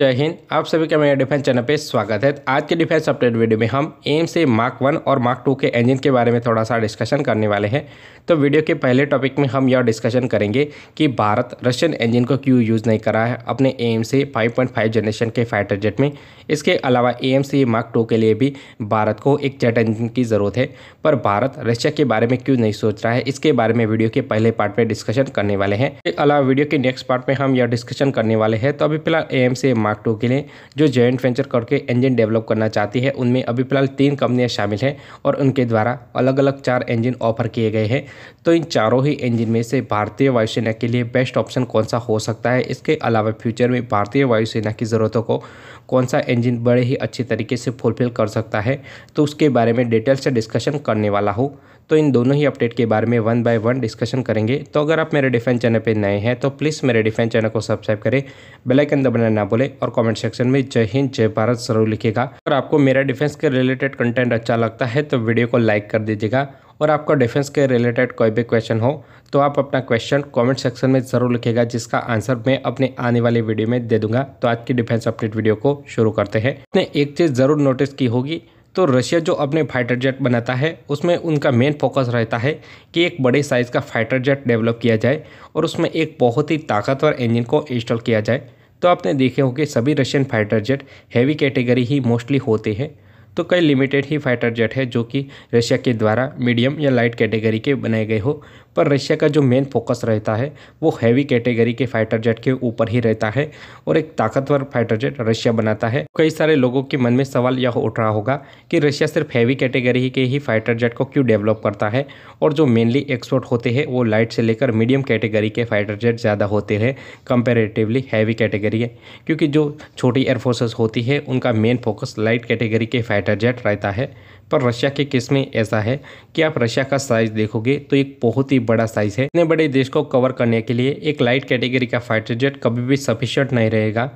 जय हिंद आप सभी का मेरे डिफेंस चैनल पे स्वागत है आज के डिफेंस अपडेट वीडियो में हम एम से मार्क वन और मार्क टू के इंजन के बारे में थोड़ा सा डिस्कशन करने वाले हैं तो वीडियो के पहले टॉपिक में हम यह डिस्कशन करेंगे कि भारत रशियन इंजन को क्यों यूज़ नहीं करा है अपने एम से फाइव जनरेशन के फाइटर जेट में इसके अलावा एम से मार्क टू के लिए भी भारत को एक जेट इंजन की ज़रूरत है पर भारत रशिया के बारे में क्यों नहीं सोच रहा है इसके बारे में वीडियो के पहले पार्ट में डिस्कशन करने वाले हैं इसके अलावा वीडियो के नेक्स्ट पार्ट में हम यह डिस्कशन करने वाले हैं तो अभी फिलहाल एम से मार्क टू के लिए जो जॉइंट वेंचर करके इंजन डेवलप करना चाहती है उनमें अभी फिलहाल तीन कंपनियाँ शामिल हैं और उनके द्वारा अलग अलग चार इंजन ऑफर किए गए हैं तो इन चारों ही इंजन में से भारतीय वायुसेना के लिए बेस्ट ऑप्शन कौन सा हो सकता है इसके अलावा फ्यूचर में भारतीय वायुसेना की ज़रूरतों को कौन सा इंजन बड़े ही अच्छे तरीके से फुलफिल कर सकता है तो उसके बारे में डिटेल से डिस्कशन करने वाला हो तो इन दोनों ही अपडेट के बारे में वन बाय वन डिस्कशन करेंगे तो अगर आप मेरे डिफेंस चैनल पर नए हैं तो प्लीज़ मेरे डिफेंस चैनल को सब्सक्राइब करें बेलाइकन दबाना ना भूलें और कॉमेंट सेक्शन में जय हिंद जय भारत जरूर लिखेगा अगर आपको मेरा डिफेंस के रिलेटेड कंटेंट अच्छा लगता है तो वीडियो को लाइक कर दीजिएगा और आपका डिफेंस के रिलेटेड कोई भी क्वेश्चन हो तो आप अपना क्वेश्चन कमेंट सेक्शन में ज़रूर लिखेगा जिसका आंसर मैं अपने आने वाले वीडियो में दे दूंगा तो आज की डिफेंस अपडेट वीडियो को शुरू करते हैं आपने एक चीज़ ज़रूर नोटिस की होगी तो रशिया जो अपने फाइटर जेट बनाता है उसमें उनका मेन फोकस रहता है कि एक बड़े साइज़ का फाइटर जेट डेवलप किया जाए और उसमें एक बहुत ही ताकतवर इंजन को इंस्टॉल किया जाए तो आपने देखे होंगे सभी Russian fighter jet heavy category ही मोस्टली होते हैं तो कई लिमिटेड ही फाइटर जेट है जो कि रशिया के द्वारा मीडियम या लाइट कैटेगरी के बनाए गए हो पर रशिया का जो मेन फोकस रहता है वो हैवी कैटेगरी के फाइटर जेट के ऊपर ही रहता है और एक ताकतवर फाइटर जेट रशिया बनाता है कई सारे लोगों के मन में सवाल यह उठ रहा होगा कि रशिया सिर्फ हैवी कैटेगरी के ही फाइटर जेट को क्यों डेवलप करता है और जो मेनली एक्सपोर्ट होते हैं वो लाइट से लेकर मीडियम कैटेगरी के फाइटर जेट ज़्यादा होते हैं कंपेरेटिवली हैवी कैटेगरी है क्योंकि जो छोटी एयरफोर्सेस होती है उनका मेन फोकस लाइट कैटेगरी के फाइटर जेट रहता है पर रशिया के केस में ऐसा है कि आप रशिया का साइज देखोगे तो एक बहुत ही बड़ा साइज है इतने बड़े देश को कवर करने के लिए एक लाइट कैटेगरी का फाइटर जेट कभी भी सफिशियंट नहीं रहेगा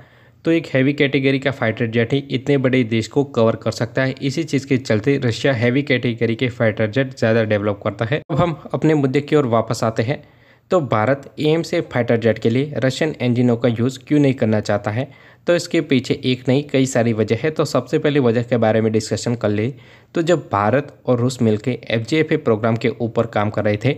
तो एक हैवी कैटेगरी का फाइटर जेट ही इतने बड़े देश को कवर कर सकता है इसी चीज़ के चलते रशिया हैवी कैटेगरी के फाइटर जेट ज़्यादा डेवलप करता है अब हम अपने मुद्दे की ओर वापस आते हैं तो Bharat AMCA fighter jet के लिए रशियन इंजनों का यूज़ क्यों नहीं करना चाहता है तो इसके पीछे एक नहीं कई सारी वजह है तो सबसे पहले वजह के बारे में डिस्कशन कर ले तो जब भारत और रूस मिलकर एफ प्रोग्राम के ऊपर काम कर रहे थे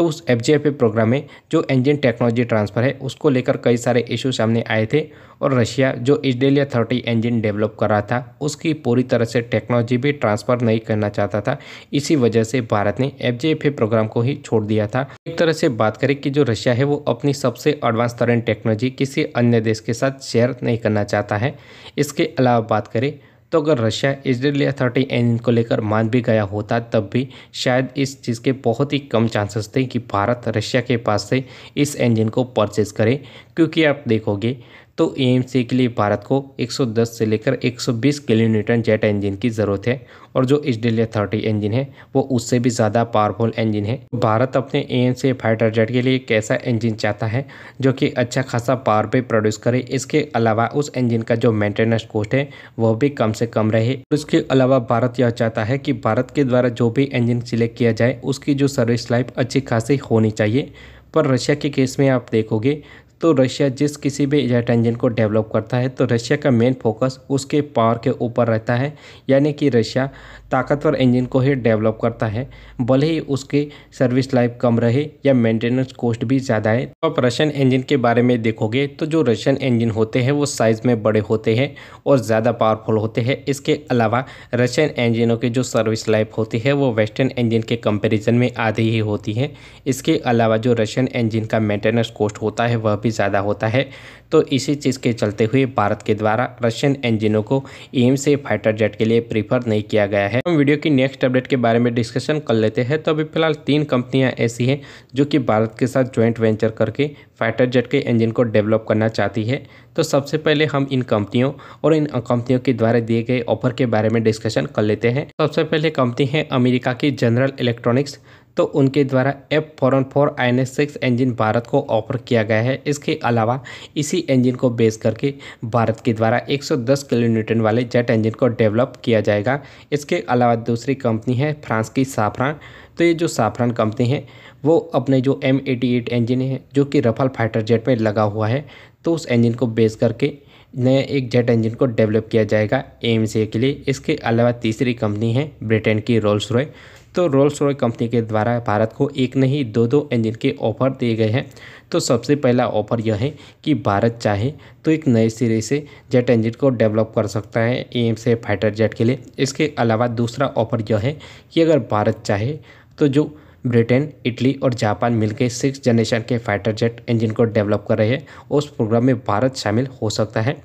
तो उस एफ जे प्रोग्राम में जो इंजन टेक्नोलॉजी ट्रांसफ़र है उसको लेकर कई सारे इशू सामने आए थे और रशिया जो इजडेलिया थर्टी इंजन डेवलप कर रहा था उसकी पूरी तरह से टेक्नोलॉजी भी ट्रांसफ़र नहीं करना चाहता था इसी वजह से भारत ने एफ जे प्रोग्राम को ही छोड़ दिया था एक तरह से बात करें कि जो रशिया है वो अपनी सबसे एडवांस तरह टेक्नोलॉजी किसी अन्य देश के साथ शेयर नहीं करना चाहता है इसके अलावा बात करें तो अगर Russia Israeli authority thirty N को लेकर मान भी गया होता तब भी शायद इस चीज़ के बहुत ही कम चांसेस थे कि भारत रशिया के पास से इस इंजन को परचेज़ करे क्योंकि आप देखोगे तो ए के लिए भारत को 110 से लेकर 120 किलो न्यूटन जेट इंजन की ज़रूरत है और जो इसडेलिया थर्टी इंजन है वो उससे भी ज़्यादा पावरफुल इंजन है भारत अपने एएमसी फाइटर जेट के लिए एक ऐसा इंजन चाहता है जो कि अच्छा खासा पावर पे प्रोड्यूस करे इसके अलावा उस इंजन का जो मेंटेनेंस कॉस्ट है वह भी कम से कम रहे उसके अलावा भारत यह चाहता है कि भारत के द्वारा जो भी इंजन सिलेक्ट किया जाए उसकी जो सर्विस लाइफ अच्छी खासी होनी चाहिए पर रशिया के केस में आप देखोगे तो रशिया जिस किसी भी जेट इंजन को डेवलप करता है तो रशिया का मेन फोकस उसके पावर के ऊपर रहता है यानी कि रशिया ताकतवर इंजन को ही डेवलप करता है भले ही उसकी सर्विस लाइफ कम रहे या मेंटेनेंस कॉस्ट भी ज़्यादा है तो आप रशियन इंजन के बारे में देखोगे तो जो रशियन इंजन होते हैं वो साइज़ में बड़े होते हैं और ज़्यादा पावरफुल होते हैं इसके अलावा रशियन इंजनों की जो सर्विस लाइफ होती है वो वेस्टर्न इंजन के कंपेरिजन में आधी ही होती है इसके अलावा जो रशियन इंजन का मेंटेनेंस कॉस्ट होता है वह भी काफ़ी ज़्यादा होता है तो इसी चीज़ के चलते हुए भारत के द्वारा रशियन इंजिनों को एम से फाइटर जेट के लिए प्रीफर नहीं किया गया है हम वीडियो की नेक्स्ट अपडेट के बारे में डिस्कशन कर लेते हैं तो अभी फिलहाल तीन कंपनियां ऐसी हैं जो कि भारत के साथ ज्वाइंट वेंचर करके फाइटर जेट के इंजन को डेवलप करना चाहती है तो सबसे पहले हम इन कंपनियों और इन कंपनियों के द्वारा दिए गए ऑफर के बारे में डिस्कशन कर लेते हैं सबसे पहले कंपनी है अमेरिका की जनरल इलेक्ट्रॉनिक्स तो उनके द्वारा F four one four I N six engine Bharat को ऑफर किया गया है इसके अलावा इसी इंजन को बेस करके भारत के द्वारा 110 किलोमीटर वाले जेट इंजन को डेवलप किया जाएगा इसके अलावा दूसरी कंपनी है फ्रांस की साफरान तो ये जो साफरान कंपनी है वो अपने जो एम एटी एट इंजिन है जो कि रफाल फाइटर जेट में लगा हुआ है तो उस इंजिन को बेस करके नया एक जेट इंजन को डेवलप किया जाएगा एम के लिए इसके अलावा तीसरी कंपनी है ब्रिटेन की रोल्स रॉय तो रोल्स रॉय कंपनी के द्वारा भारत को एक नहीं दो दो इंजन के ऑफर दिए गए हैं तो सबसे पहला ऑफर यह है कि भारत चाहे तो एक नए सिरे से जेट इंजन को डेवलप कर सकता है एम से फाइटर जेट के लिए इसके अलावा दूसरा ऑफर यह है कि अगर भारत चाहे तो जो ब्रिटेन इटली और जापान मिलकर सिक्स जनरेशन के फाइटर जेट इंजन को डेवलप कर रहे हैं उस प्रोग्राम में भारत शामिल हो सकता है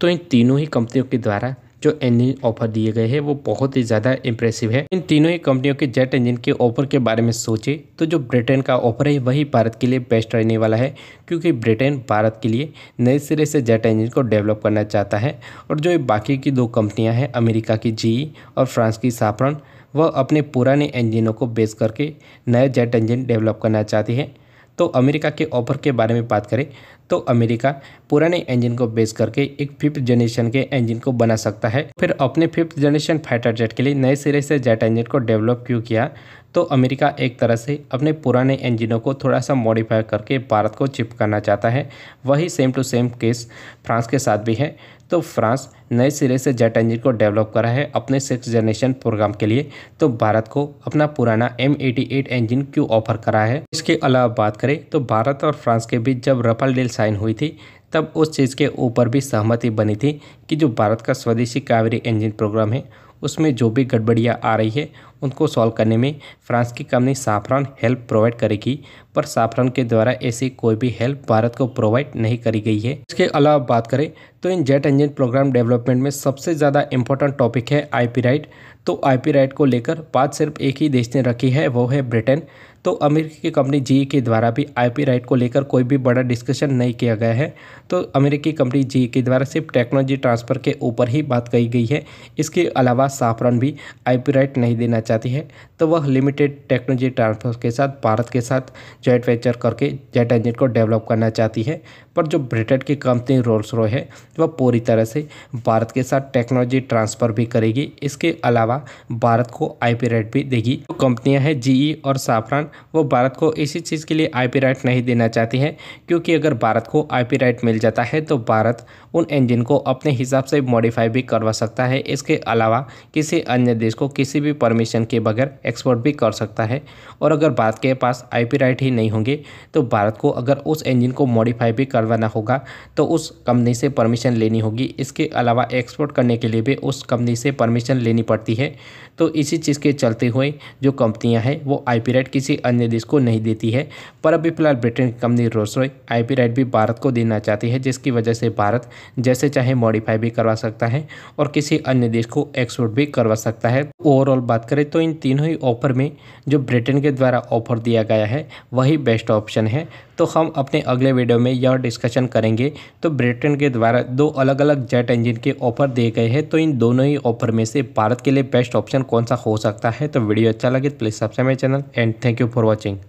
तो इन तीनों ही कंपनियों के द्वारा जो इंजन ऑफर दिए गए हैं वो बहुत ही ज़्यादा इंप्रेसिव है इन तीनों ही कंपनियों के जेट इंजन के ऑफर के बारे में सोचे तो जो ब्रिटेन का ऑफर है वही भारत के लिए बेस्ट रहने वाला है क्योंकि ब्रिटेन भारत के लिए नए सिरे से जेट इंजन को डेवलप करना चाहता है और जो बाकी की दो कंपनियाँ हैं अमेरिका की जी e और फ्रांस की साफरन वह अपने पुराने इंजनों को बेस करके नया जेट इंजन डेवलप करना चाहती है तो अमेरिका के ऑफर के बारे में बात करें तो अमेरिका पुराने इंजन को बेच करके एक फिफ्थ जनरेशन के इंजन को बना सकता है फिर अपने फिफ्थ जनरेशन फाइटर जेट के लिए नए सिरे से जेट इंजन को डेवलप क्यों किया तो अमेरिका एक तरह से अपने पुराने इंजनों को थोड़ा सा मॉडिफाई करके भारत को चिपकाना चाहता है वही same to same case France के साथ भी है तो फ्रांस नए सिरे से जेट इंजन को डेवलप करा है अपने सिक्स जनरेशन प्रोग्राम के लिए तो भारत को अपना पुराना एम इंजन क्यों ऑफर करा है इसके अलावा बात करें तो भारत और फ्रांस के बीच जब रफल डील साइन हुई थी तब उस चीज़ के ऊपर भी सहमति बनी थी कि जो भारत का स्वदेशी कावेरी इंजन प्रोग्राम है उसमें जो भी गड़बड़ियाँ आ रही है उनको सॉल्व करने में फ्रांस की कंपनी साफरान हेल्प प्रोवाइड करेगी पर साफरान के द्वारा ऐसी कोई भी हेल्प भारत को प्रोवाइड नहीं करी गई है इसके अलावा बात करें तो इन जेट इंजन प्रोग्राम डेवलपमेंट में सबसे ज़्यादा इंपॉर्टेंट टॉपिक है आईपी राइट तो आईपी राइट को लेकर बात सिर्फ एक ही देश ने रखी है वो है ब्रिटेन तो अमेरिकी की कंपनी जी e के द्वारा भी आईपी राइट को लेकर कोई भी बड़ा डिस्कशन नहीं किया गया है तो अमेरिकी कंपनी जी e के द्वारा सिर्फ टेक्नोलॉजी ट्रांसफ़र के ऊपर ही बात कही गई है इसके अलावा साफरन भी आईपी राइट नहीं देना चाहती है तो वह लिमिटेड टेक्नोलॉजी ट्रांसफ़र के साथ भारत के साथ जॉइट वेंचर करके जेट इंजन को डेवलप करना चाहती है पर जो ब्रिटेन की कंपनी रोल्स रॉय है वह पूरी तरह से भारत के साथ टेक्नोलॉजी ट्रांसफ़र भी करेगी इसके अलावा भारत को आई राइट भी देगी तो कंपनियां हैं जीई e और साफरान वो भारत को इसी चीज़ के लिए आईपी राइट नहीं देना चाहती है क्योंकि अगर भारत को आईपी राइट मिल जाता है तो भारत उन इंजन को अपने हिसाब से मॉडिफाई भी करवा सकता है इसके अलावा किसी अन्य देश को किसी भी परमिशन के बगैर एक्सपोर्ट भी कर सकता है और अगर भारत के पास आई राइट ही नहीं होंगे तो भारत को अगर उस इंजन को मॉडिफाई भी करवाना होगा तो उस कंपनी से परमिशन लेनी होगी इसके अलावा एक्सपोर्ट करने के लिए भी उस कंपनी से परमिशन लेनी पड़ती है तो इसी चीज़ के चलते हुए जो कंपनियां हैं वो आई राइट किसी अन्य देश को नहीं देती है पर अभी फिलहाल ब्रिटेन की कंपनी रोसोई आई राइट भी भारत को देना चाहती है जिसकी वजह से भारत जैसे चाहे मॉडिफाई भी करवा सकता है और किसी अन्य देश को एक्सपोर्ट भी करवा सकता है ओवरऑल बात करें तो इन तीनों ही ऑफर में जो ब्रिटेन के द्वारा ऑफर दिया गया है वही बेस्ट ऑप्शन है तो हम अपने अगले वीडियो में यह डिस्कशन करेंगे तो ब्रिटेन के द्वारा दो अलग अलग जेट इंजन के ऑफर दिए गए हैं तो इन दोनों ही ऑफर में से भारत के लिए बेस्ट ऑप्शन कौन सा हो सकता है तो वीडियो अच्छा लगे प्लीज़ सब्सक्राइब मेरे channel and thank you you for watching.